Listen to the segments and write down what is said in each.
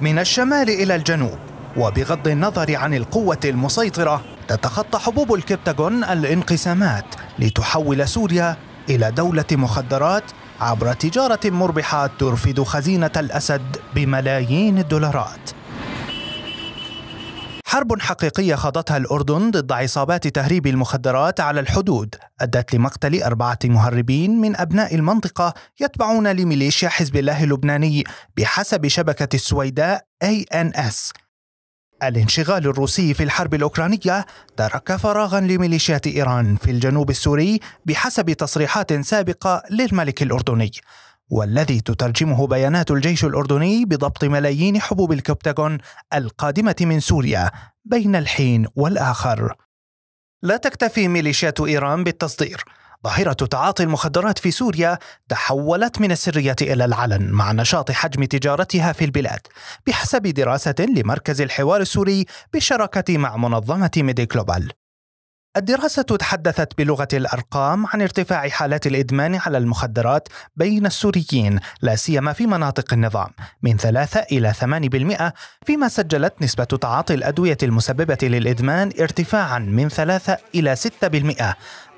من الشمال إلى الجنوب وبغض النظر عن القوة المسيطرة تتخطى حبوب الكبتاغون الانقسامات لتحول سوريا إلى دولة مخدرات عبر تجارة مربحة ترفد خزينة الأسد بملايين الدولارات حرب حقيقية خاضتها الأردن ضد عصابات تهريب المخدرات على الحدود أدت لمقتل أربعة مهربين من أبناء المنطقة يتبعون لميليشيا حزب الله اللبناني بحسب شبكة السويداء ANS الانشغال الروسي في الحرب الأوكرانية ترك فراغا لميليشيات إيران في الجنوب السوري بحسب تصريحات سابقة للملك الأردني والذي تترجمه بيانات الجيش الأردني بضبط ملايين حبوب الكبتاغون القادمة من سوريا بين الحين والآخر لا تكتفي ميليشيات إيران بالتصدير ظاهرة تعاطي المخدرات في سوريا تحولت من السرية إلى العلن مع نشاط حجم تجارتها في البلاد بحسب دراسة لمركز الحوار السوري بالشراكة مع منظمة ميدي جلوبال الدراسة تحدثت بلغة الأرقام عن ارتفاع حالات الإدمان على المخدرات بين السوريين لا سيما في مناطق النظام من 3 إلى 8% فيما سجلت نسبة تعاطي الأدوية المسببة للإدمان ارتفاعا من 3 إلى 6%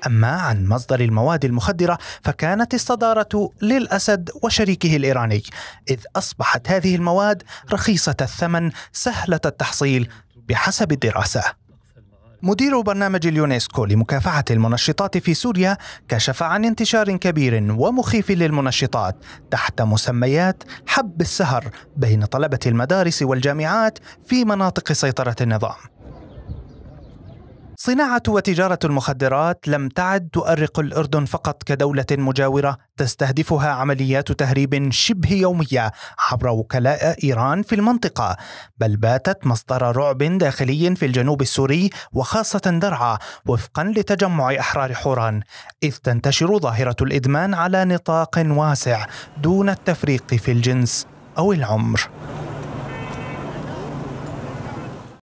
أما عن مصدر المواد المخدرة فكانت الصدارة للأسد وشريكه الإيراني إذ أصبحت هذه المواد رخيصة الثمن سهلة التحصيل بحسب الدراسة مدير برنامج اليونسكو لمكافحة المنشطات في سوريا كشف عن انتشار كبير ومخيف للمنشطات تحت مسميات حب السهر بين طلبة المدارس والجامعات في مناطق سيطرة النظام صناعة وتجارة المخدرات لم تعد تؤرق الأردن فقط كدولة مجاورة تستهدفها عمليات تهريب شبه يومية عبر وكلاء إيران في المنطقة، بل باتت مصدر رعب داخلي في الجنوب السوري وخاصة درعا وفقا لتجمع أحرار حوران، إذ تنتشر ظاهرة الإدمان على نطاق واسع دون التفريق في الجنس أو العمر.